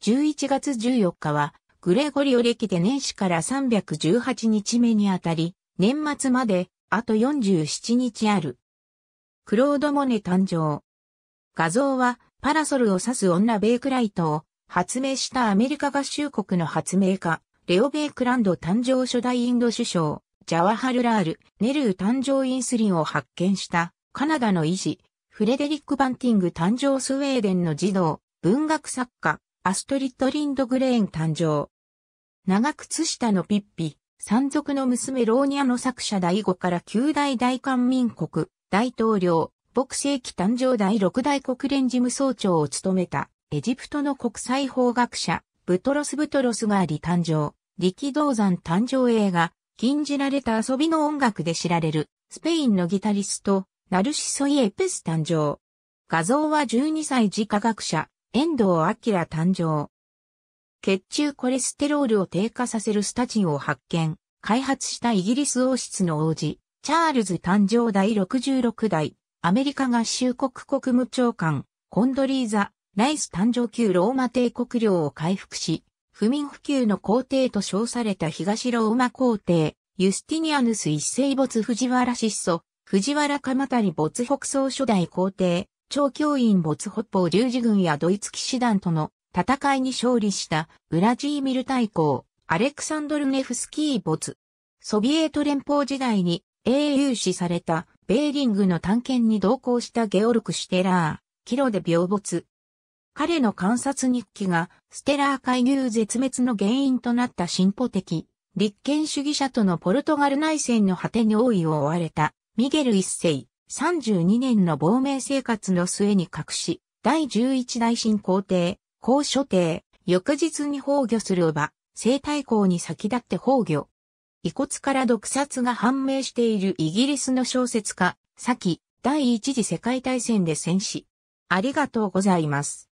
11月14日は、グレゴリオ歴で年始から318日目にあたり、年末まで、あと47日ある。クロード・モネ誕生。画像は、パラソルを指す女ベイクライトを発明したアメリカ合衆国の発明家、レオ・ベイクランド誕生初代インド首相、ジャワハルラール、ネルー誕生インスリンを発見した、カナダの医師、フレデリック・バンティング誕生スウェーデンの児童、文学作家、アストリッド・リンドグレーン誕生。長靴下のピッピ、山賊の娘ローニャの作者第5から9代大韓民国、大統領、牧世紀誕生第6代国連事務総長を務めた、エジプトの国際法学者、ブトロス・ブトロスがあり誕生、力道山誕生映画、禁じられた遊びの音楽で知られる、スペインのギタリスト、ナルシソイエペス誕生。画像は12歳自家学者、遠藤明誕生。血中コレステロールを低下させるスタチンを発見、開発したイギリス王室の王子、チャールズ誕生第66代、アメリカ合衆国国務長官、コンドリーザ、ライス誕生級ローマ帝国領を回復し、不眠不休の皇帝と称された東ローマ皇帝、ユスティニアヌス一世没藤原失祖、藤原鎌足没北総初代皇帝、超教員没北方十字軍やドイツ騎士団との戦いに勝利したウラジーミル大公、アレクサンドルネフスキー没。ソビエト連邦時代に英雄視されたベーリングの探検に同行したゲオルク・シテラー、キロで病没。彼の観察日記がステラー海流絶滅の原因となった進歩的、立憲主義者とのポルトガル内戦の果てに王位を追われたミゲル一世。32年の亡命生活の末に隠し、第11代新皇帝、皇所帝、翌日に崩御するおば、生態公に先立って崩御。遺骨から毒殺が判明しているイギリスの小説家、先、第一次世界大戦で戦死。ありがとうございます。